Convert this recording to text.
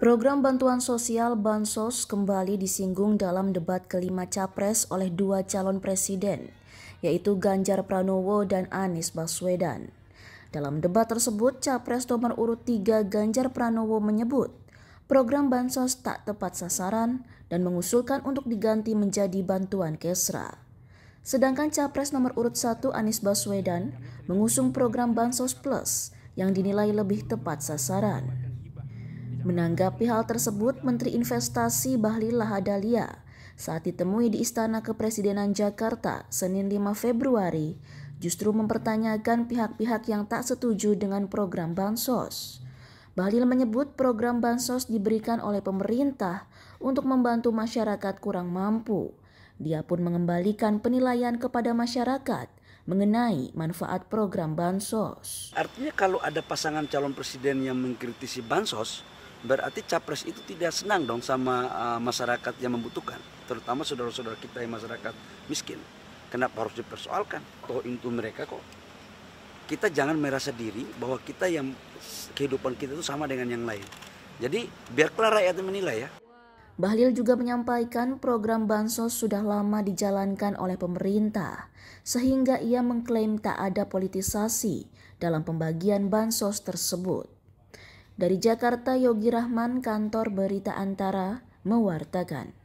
Program bantuan sosial Bansos kembali disinggung dalam debat kelima capres oleh dua calon presiden, yaitu Ganjar Pranowo dan Anies Baswedan. Dalam debat tersebut, capres nomor urut 3 Ganjar Pranowo menyebut program Bansos tak tepat sasaran dan mengusulkan untuk diganti menjadi bantuan kesra. Sedangkan capres nomor urut 1 Anies Baswedan mengusung program Bansos Plus yang dinilai lebih tepat sasaran. Menanggapi hal tersebut, Menteri Investasi Bahlil Lahadalia saat ditemui di Istana Kepresidenan Jakarta Senin 5 Februari justru mempertanyakan pihak-pihak yang tak setuju dengan program Bansos. Bahlil menyebut program bansos diberikan oleh pemerintah untuk membantu masyarakat kurang mampu. Dia pun mengembalikan penilaian kepada masyarakat mengenai manfaat program Bansos. Artinya kalau ada pasangan calon presiden yang mengkritisi Bansos, berarti capres itu tidak senang dong sama eh, masyarakat yang membutuhkan, terutama saudara-saudara kita yang masyarakat miskin. Kenapa harus dipersoalkan? Toh itu mereka kok. Kita jangan merasa diri bahwa kita yang kehidupan kita itu sama dengan yang lain. Jadi biar rakyat menilai ya. Bahlil juga menyampaikan program bansos sudah lama dijalankan oleh pemerintah, sehingga ia mengklaim tak ada politisasi dalam pembagian bansos tersebut. Dari Jakarta, Yogi Rahman, kantor berita antara, mewartakan.